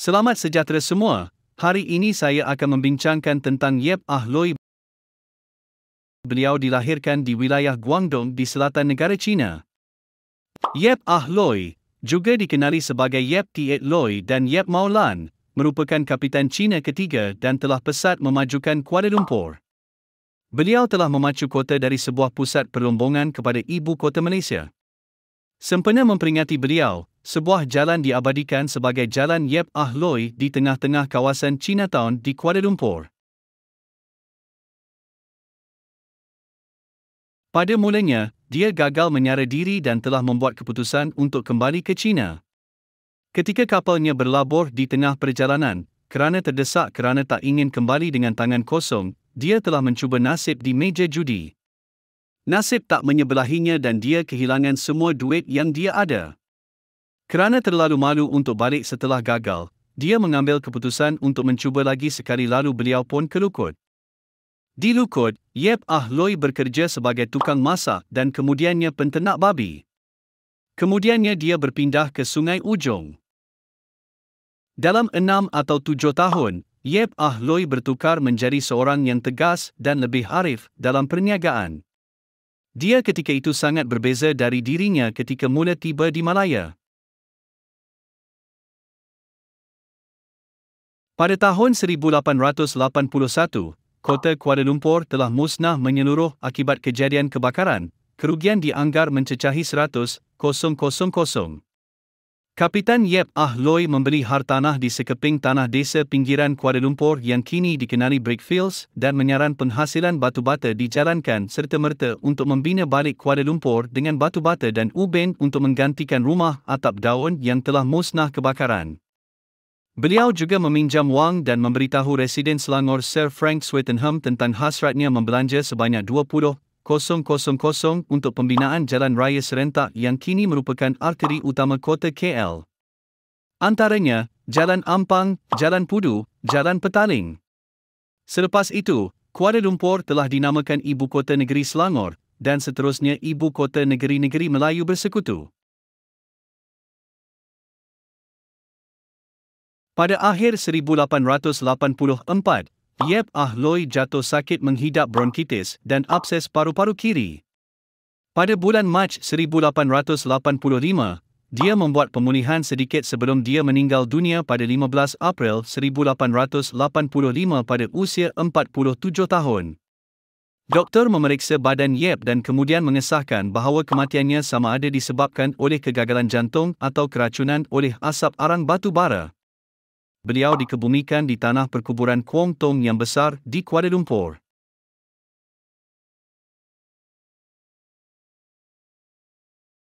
Selamat sejahtera semua. Hari ini saya akan membincangkan tentang Yep Ah Loi. Beliau dilahirkan di wilayah Guangdong di selatan negara China. Yep Ah Loi, juga dikenali sebagai Yep Tiet Loi dan Yep Maulan, merupakan kapitan China ketiga dan telah pesat memajukan Kuala Lumpur. Beliau telah memacu kota dari sebuah pusat perlombongan kepada ibu kota Malaysia. Sempena memperingati beliau, sebuah jalan diabadikan sebagai Jalan Yap Ah Loi di tengah-tengah kawasan Chinatown di Kuala Lumpur. Pada mulanya, dia gagal menyara diri dan telah membuat keputusan untuk kembali ke China. Ketika kapalnya berlabur di tengah perjalanan, kerana terdesak kerana tak ingin kembali dengan tangan kosong, dia telah mencuba nasib di meja judi. Nasib tak menyebelahinya dan dia kehilangan semua duit yang dia ada. Kerana terlalu malu untuk balik setelah gagal, dia mengambil keputusan untuk mencuba lagi sekali lalu beliau pun ke Lukut. Di Lukut, Yap Ah Loi bekerja sebagai tukang masak dan kemudiannya pentenak babi. Kemudiannya dia berpindah ke Sungai Ujong. Dalam enam atau tujuh tahun, Yap Ah Loi bertukar menjadi seorang yang tegas dan lebih arif dalam perniagaan. Dia ketika itu sangat berbeza dari dirinya ketika mula tiba di Malaya. Pada tahun 1881, kota Kuala Lumpur telah musnah menyeluruh akibat kejadian kebakaran, kerugian dianggar mencecahi 100,000. Kapitan Yap Ah Loy membeli hartanah di sekeping tanah desa pinggiran Kuala Lumpur yang kini dikenali Brickfields dan menyaran penghasilan batu-bata dijalankan serta-merta untuk membina balik Kuala Lumpur dengan batu-bata dan uben untuk menggantikan rumah atap daun yang telah musnah kebakaran. Beliau juga meminjam wang dan memberitahu residen Selangor Sir Frank Swettenham tentang hasratnya membelanja sebanyak 20,000 untuk pembinaan jalan raya serentak yang kini merupakan arteri utama kota KL. Antaranya, Jalan Ampang, Jalan Pudu, Jalan Petaling. Selepas itu, Kuala Lumpur telah dinamakan Ibu Kota Negeri Selangor dan seterusnya Ibu Kota Negeri-Negeri Melayu Bersekutu. Pada akhir 1884, Yap Ah Loy jatuh sakit menghidap bronkitis dan abses paru-paru kiri. Pada bulan Mac 1885, dia membuat pemulihan sedikit sebelum dia meninggal dunia pada 15 April 1885 pada usia 47 tahun. Doktor memeriksa badan Yap dan kemudian mengesahkan bahawa kematiannya sama ada disebabkan oleh kegagalan jantung atau keracunan oleh asap arang batu bara. Beliau dikebumikan di tanah perkuburan Kwong Tong yang besar di Kuala Lumpur.